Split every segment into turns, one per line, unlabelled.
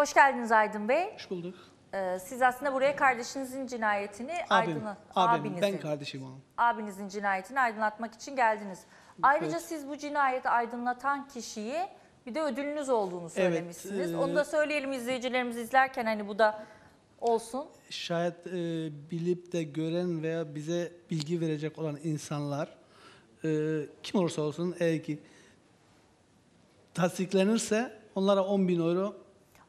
Hoş geldiniz Aydın Bey. Hoş bulduk. Ee, siz aslında buraya kardeşinizin cinayetini Abim, abinizin, ben kardeşim ağam. Abinizin cinayetini aydınlatmak için geldiniz. Ayrıca Evet. siz bu cinayeti aydınlatan kişiyi bir de ödülünüz olduğunu söylemişsiniz. e, Onu da söyleyelim izleyicilerimiz izlerken hani bu da
olsun. Şayet e, bilip de gören veya bize bilgi verecek olan insanlar e, kim olursa olsun eğer ki tasdiklenirse onlara 10 bin euro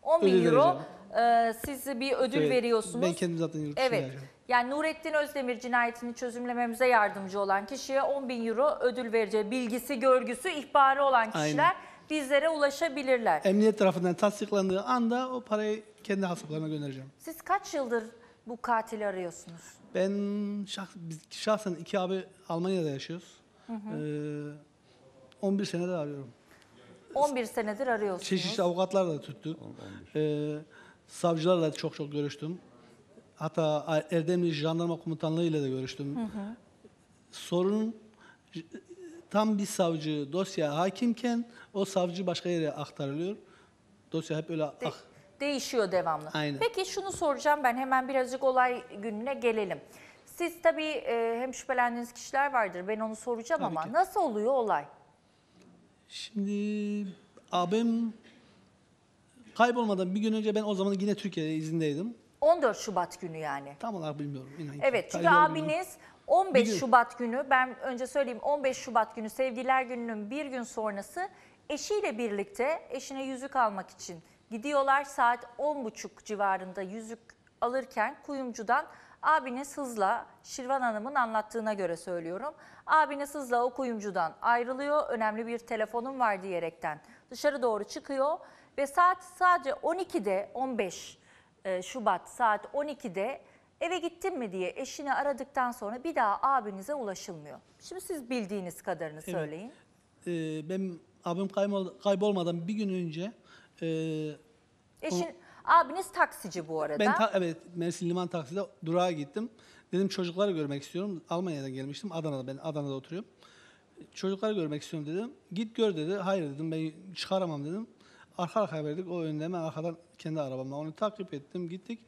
10 bin euro e, siz bir ödül Söyle, şey, veriyorsunuz. Ben kendim
zaten yurt Evet. Vereceğim.
Yani Nurettin Özdemir cinayetini çözümlememize yardımcı olan kişiye 10 bin euro ödül vereceği bilgisi, görgüsü, ihbarı olan kişiler Aynen. bizlere ulaşabilirler.
Emniyet tarafından tasdiklandığı anda o parayı kendi hesaplarına göndereceğim.
Siz kaç yıldır bu katili arıyorsunuz?
Ben şah, biz şahsen iki abi Almanya'da yaşıyoruz. Hı hı. Ee, 11 senedir arıyorum.
11 senedir arıyorsunuz. Çeşitli
avukatlarla da tuttuk. Ee, savcılarla çok çok görüştüm. Hatta Erdemli Jandarma Komutanlığı ile de görüştüm. Hı Sorun tam bir savcı dosya hakimken o savcı başka yere aktarılıyor. Dosya hep öyle De- ak-
değişiyor devamlı. Aynen. Peki şunu soracağım ben hemen birazcık olay gününe gelelim. Siz tabii e, hem şüphelendiğiniz kişiler vardır ben onu soracağım Tabii ama ki. nasıl oluyor olay?
Şimdi abim kaybolmadan bir gün önce ben o zaman yine Türkiye'de izindeydim. 14 Şubat günü yani. Tam olarak bilmiyorum. Inan Evet çünkü Tarihleri bilmiyorum.
abiniz 15 gün. Şubat günü ben önce söyleyeyim 15 Şubat günü sevgililer gününün bir gün sonrası eşiyle birlikte eşine yüzük almak için gidiyorlar saat 10.30 civarında yüzük alırken kuyumcudan Abiniz hızla, Şirvan Hanım'ın anlattığına göre söylüyorum. Abiniz hızla o kuyumcudan ayrılıyor. Önemli bir telefonum var diyerekten dışarı doğru çıkıyor. Ve saat sadece 12'de 15 e, Şubat saat 12'de eve gittin mi diye eşini aradıktan sonra bir daha abinize ulaşılmıyor. Şimdi siz bildiğiniz kadarını evet. söyleyin.
Ee, benim abim kaybol, kaybolmadan bir gün önce... E,
Eşin, o... Abiniz taksici bu arada. Ben ta-
evet Mersin Liman takside durağa gittim. Dedim çocukları görmek istiyorum. Almanya'dan gelmiştim. Adana'da ben Adana'da oturuyorum. Çocukları görmek istiyorum dedim. Git gör dedi. Hayır dedim ben çıkaramam dedim. Arka arkaya verdik. O önde ben arkadan kendi arabamla onu takip ettim. Gittik.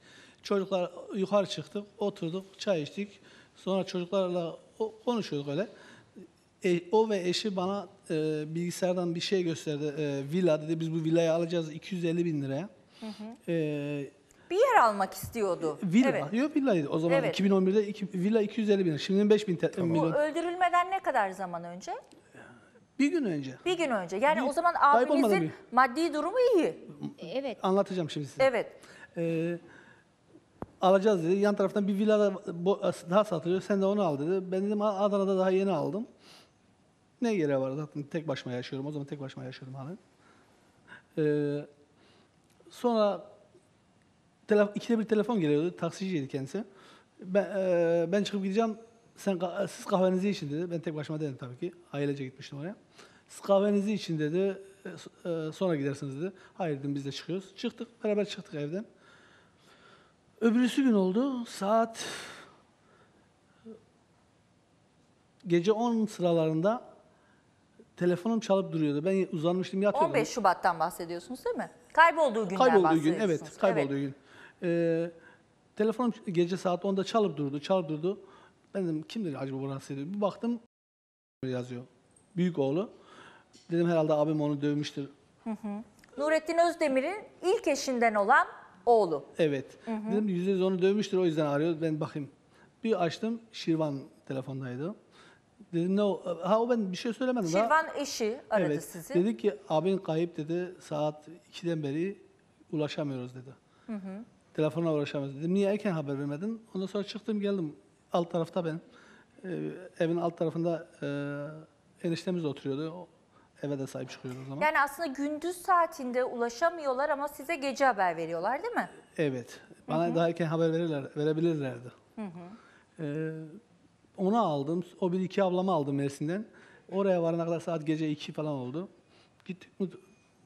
Çocuklar yukarı çıktık. Oturduk. Çay içtik. Sonra çocuklarla konuşuyorduk öyle. E, o ve eşi bana e, bilgisayardan bir şey gösterdi. E, villa dedi biz bu villayı alacağız 250 bin liraya. Hı hı. E, bir yer
almak istiyordu. Villa. Evet.
Yok villaydı. O zaman evet. 2011'de iki, villa 250 bin. Şimdi 5 bin tamam. milyon. Bu
öldürülmeden ne kadar zaman önce? Bir gün önce. Bir gün önce. Yani bir, o zaman abinizin maddi durumu iyi. Evet.
Anlatacağım şimdi size. Evet. Ee, alacağız dedi. Yan taraftan bir villa daha satılıyor. Sen de onu al dedi. Ben dedim Adana'da daha yeni aldım. Ne yere var zaten tek başıma yaşıyorum. O zaman tek başıma yaşıyorum hala. Ee, Sonra telef ikide bir telefon geliyordu. Taksiciydi kendisi. Ben, e, ben çıkıp gideceğim. Sen siz kahvenizi için dedi. Ben tek başıma dedim tabii ki. Ailece gitmiştim oraya. Siz kahvenizi için dedi. E, e sonra gidersiniz dedi. Hayır dedim biz de çıkıyoruz. Çıktık. Beraber çıktık evden. Öbürüsü gün oldu. Saat gece 10 sıralarında telefonum çalıp duruyordu. Ben uzanmıştım yatıyordum. 15
Şubat'tan bahsediyorsunuz değil mi?
Kaybolduğu günden Kaybolduğu gün evet kaybolduğu gün. Ee, telefonum gece saat 10'da çalıp durdu çalıp durdu. Ben dedim kimdir acaba burası dedim. Bir baktım yazıyor. Büyük oğlu. Dedim herhalde abim onu dövmüştür.
Nurettin Özdemir'in ilk eşinden olan
oğlu. Evet. Dedim yüzde yüz onu dövmüştür o yüzden arıyor. Ben bakayım. Bir açtım Şirvan telefondaydı. Dedim ne o? Ha o ben bir şey söylemedim. daha.
eşi aradı evet. sizi. Dedi
ki abin kayıp dedi saat 2'den beri ulaşamıyoruz dedi. Hı hı. Telefonla ulaşamıyoruz dedim. Niye erken haber vermedin? Ondan sonra çıktım geldim. Alt tarafta ben. Ee, evin alt tarafında e, eniştemiz oturuyordu. O- Eve de sahip çıkıyordu o zaman.
Yani aslında gündüz saatinde ulaşamıyorlar ama size gece haber veriyorlar değil mi?
Evet. Bana daha erken haber verirler, verebilirlerdi. Ee, onu aldım. O bir iki ablamı aldım Mersin'den. Oraya varana kadar saat gece iki falan oldu. Gittik,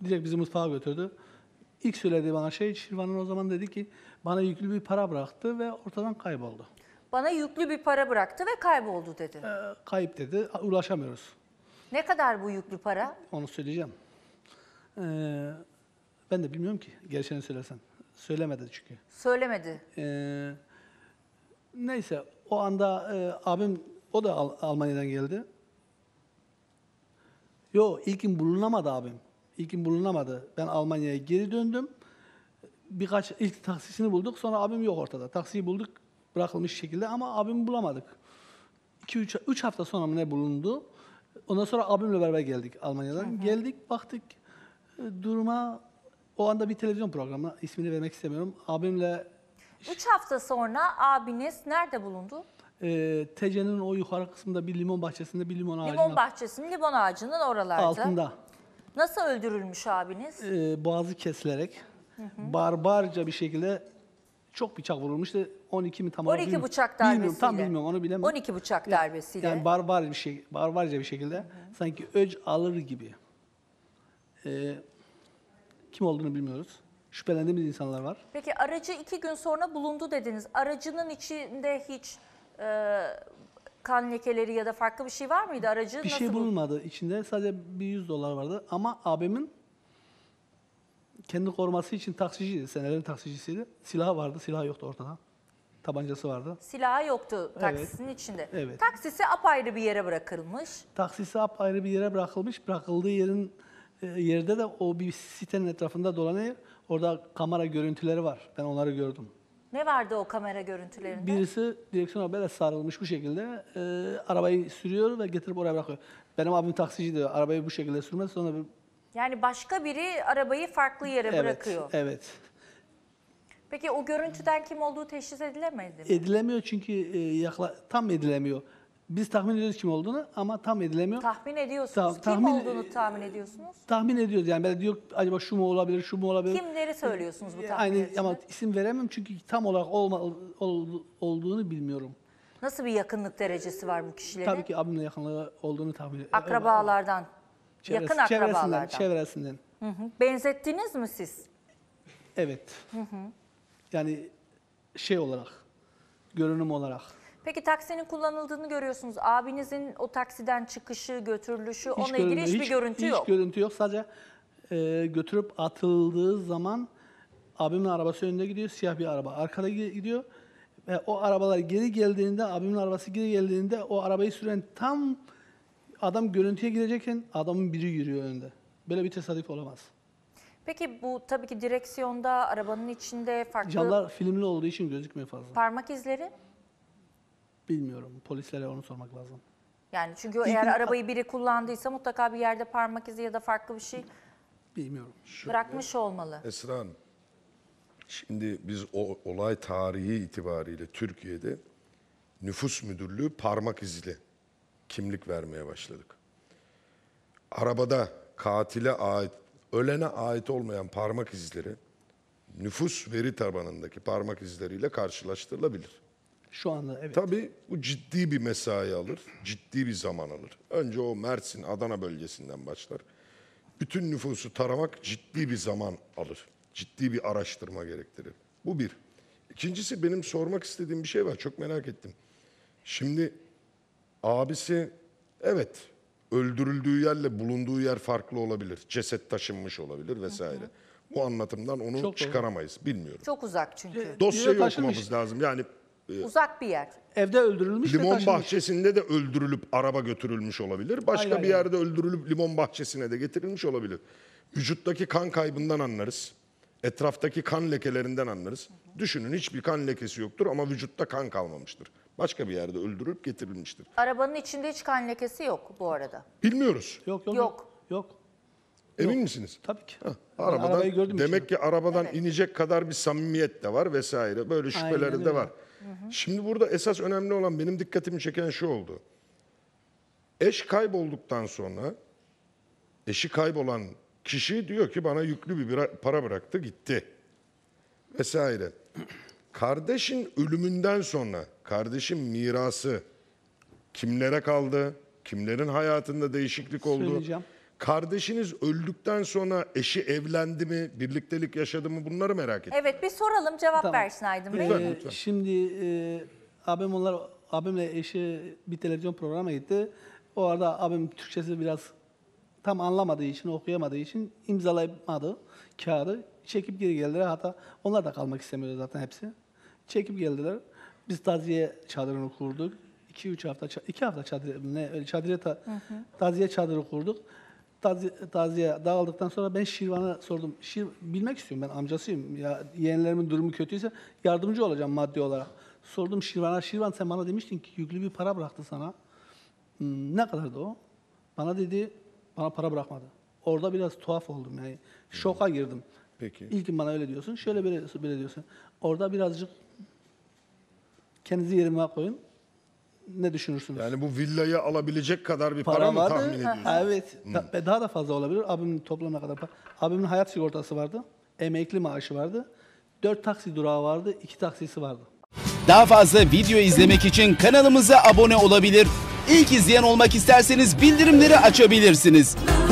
direkt bizi mutfağa götürdü. İlk söyledi bana şey, Şirvan'ın o zaman dedi ki bana yüklü bir para bıraktı ve ortadan kayboldu.
Bana yüklü bir para bıraktı ve kayboldu dedi. Ee,
kayıp dedi, ulaşamıyoruz. Ne kadar bu yüklü para? Onu söyleyeceğim. Ee, ben de bilmiyorum ki gerçeğini söylesen. Söylemedi çünkü. Söylemedi. Ee, neyse o anda e, abim o da Al Almanya'dan geldi. Yo ilkim bulunamadı abim. İlkin bulunamadı. Ben Almanya'ya geri döndüm. Birkaç ilk taksisini bulduk. Sonra abim yok ortada. Taksiyi bulduk bırakılmış şekilde ama abimi bulamadık. 2-3 hafta sonra mı ne bulundu? Ondan sonra abimle beraber geldik Almanya'dan. Hı hı. Geldik baktık e, duruma o anda bir televizyon programına ismini vermek istemiyorum. Abimle
3 hafta sonra abiniz nerede bulundu?
e, Tece'nin o yukarı kısmında bir limon bahçesinde bir limon ağacının Limon
bahçesinin limon ağacının oralarda. altında Nasıl öldürülmüş abiniz?
e, boğazı kesilerek barbarca bir şekilde çok bıçak vurulmuştu. 12 mi tam olarak 12 bıçak darbesiyle. Bilmiyorum tam
bilmiyorum onu bilemem. 12 bıçak darbesiyle. Yani
barbar bir şey, barbarca bir şekilde sanki öc alır gibi. E, kim olduğunu bilmiyoruz şüphelendiğimiz insanlar var.
Peki aracı iki gün sonra bulundu dediniz. Aracının içinde hiç e, kan lekeleri ya da farklı bir şey var mıydı? Aracı Bir nasıl şey
bulunmadı içinde. Sadece bir 100 dolar vardı. Ama abimin kendi koruması için taksiciydi. Senelerin taksicisiydi. Silahı vardı. Silahı yoktu ortada. Tabancası vardı.
Silahı yoktu taksisinin içinde. Evet. Taksisi apayrı bir yere bırakılmış.
Taksisi apayrı bir yere bırakılmış. Bırakıldığı yerin e, yerde de o bir sitenin etrafında dolanıyor. Orada kamera görüntüleri var. Ben onları gördüm.
Ne vardı o kamera görüntülerinde?
Birisi direksiyon böyle sarılmış bu şekilde e, arabayı sürüyor ve getirip oraya bırakıyor. Benim abim taksiciydi. Arabayı bu şekilde sürmez sonra bir...
Yani başka biri arabayı farklı yere evet, bırakıyor. Evet. Peki o görüntüden kim olduğu teşhis edilemedi mi?
Edilemiyor çünkü e, yakla... tam edilemiyor. Biz tahmin ediyoruz kim olduğunu ama tam edilemiyor. Tahmin ediyorsunuz. Ta- tahmin- Kim olduğunu
tahmin ediyorsunuz.
Tahmin ediyoruz yani. Ben diyor acaba şu mu olabilir, şu mu olabilir. Kimleri
söylüyorsunuz bu e, tahmin Aynı ama
isim veremem çünkü tam olarak olma, ol- olduğunu bilmiyorum.
Nasıl bir yakınlık derecesi var bu kişilerin? Tabii
ki abimle yakınlığı olduğunu tahmin ediyorum. Akrabalardan.
Çevresi- yakın akrabalardan.
çevresinden.
Hı hı. Benzettiniz mi siz?
Evet. Yani şey olarak, görünüm olarak.
Peki taksinin kullanıldığını görüyorsunuz. Abinizin o taksiden çıkışı, götürülüşü hiç onunla ilgili hiçbir hiç, görüntü hiç yok. Hiç
görüntü yok. Sadece e, götürüp atıldığı zaman abimin arabası önünde gidiyor. Siyah bir araba arkada gidiyor. Ve o arabalar geri geldiğinde, abimin arabası geri geldiğinde o arabayı süren tam adam görüntüye girecekken adamın biri yürüyor önünde. Böyle bir tesadüf olamaz.
Peki bu tabii ki direksiyonda, arabanın içinde farklı... Camlar
filmli olduğu için gözükmüyor fazla.
Parmak izleri?
Bilmiyorum. Polislere onu sormak lazım.
Yani çünkü İlk eğer arabayı biri kullandıysa mutlaka bir yerde parmak izi ya da farklı bir şey
Bilmiyorum. Şöyle, bırakmış olmalı. Esra şimdi biz o olay tarihi itibariyle Türkiye'de nüfus müdürlüğü parmak izli kimlik vermeye başladık. Arabada katile ait, ölene ait olmayan parmak izleri nüfus veri tabanındaki parmak izleriyle karşılaştırılabilir. Şu anda evet. Tabii bu ciddi bir mesai alır, ciddi bir zaman alır. Önce o Mersin, Adana bölgesinden başlar. Bütün nüfusu taramak ciddi bir zaman alır. Ciddi bir araştırma gerektirir. Bu bir. İkincisi benim sormak istediğim bir şey var. Çok merak ettim. Şimdi abisi evet öldürüldüğü yerle bulunduğu yer farklı olabilir. Ceset taşınmış olabilir vesaire. Hı hı. Bu anlatımdan onu Çok çıkaramayız. Olur. Bilmiyorum.
Çok uzak çünkü. Ee, Dosyayı okumamız
lazım. Yani ee,
Uzak bir yer.
Evde
öldürülmüş limon
bahçesinde de öldürülüp araba götürülmüş olabilir. Başka Aynen. bir yerde öldürülüp limon bahçesine de getirilmiş olabilir. Vücuttaki kan kaybından anlarız. Etraftaki kan lekelerinden anlarız. Düşünün hiçbir kan lekesi yoktur ama vücutta kan kalmamıştır. Başka bir yerde öldürülüp getirilmiştir.
Arabanın içinde hiç kan lekesi yok bu arada.
Bilmiyoruz. Yok yok. Yok. yok. Emin Yok. misiniz? Tabii ki. Ha, arabadan, arabayı gördüm demek içinde. ki arabadan evet. inecek kadar bir samimiyet de var vesaire. Böyle şüpheleri de var. Şimdi burada esas önemli olan benim dikkatimi çeken şu oldu. Eş kaybolduktan sonra eşi kaybolan kişi diyor ki bana yüklü bir para bıraktı gitti vesaire. Kardeşin ölümünden sonra kardeşin mirası kimlere kaldı? Kimlerin hayatında değişiklik oldu? Söyleyeceğim. Kardeşiniz öldükten sonra eşi evlendi mi, birliktelik yaşadı mı bunları merak ettim.
Evet bir soralım cevap Tamam. versin Aydın Bey. Lütfen,
Ee, Şimdi e, abim onlar
abimle eşi bir televizyon programı gitti. O arada abim Türkçesi biraz tam anlamadığı için, okuyamadığı için imzalayamadı kağıdı. Çekip geri geldiler. Hatta onlar da kalmak istemiyordu zaten hepsi. Çekip geldiler. Biz taziye çadırını kurduk. 2-3 hafta, ça- iki hafta çadır, ne, öyle çadire ta- taziye çadırı kurduk taziye, taziye dağıldıktan sonra ben Şirvan'a sordum. Şir, bilmek istiyorum ben amcasıyım. Ya, yeğenlerimin durumu kötüyse yardımcı olacağım maddi olarak. Sordum Şirvan'a. Şirvan sen bana demiştin ki yüklü bir para bıraktı sana. Hmm, ne kadardı o? Bana dedi bana para bırakmadı. Orada biraz tuhaf oldum yani. Şoka hmm. girdim. Peki. İlkin bana öyle diyorsun. Şöyle böyle, böyle diyorsun. Orada birazcık kendinizi yerime koyun ne düşünürsünüz? Yani bu villayı alabilecek kadar bir para, Param mı vardı. tahmin ediyorsunuz? evet. Da- ve daha da fazla olabilir. Abimin toplamına kadar. para- Abimin hayat sigortası vardı. Emekli maaşı vardı. 4 taksi durağı vardı. 2 taksisi vardı.
Daha fazla video izlemek için
kanalımıza abone olabilir. İlk izleyen olmak isterseniz bildirimleri açabilirsiniz.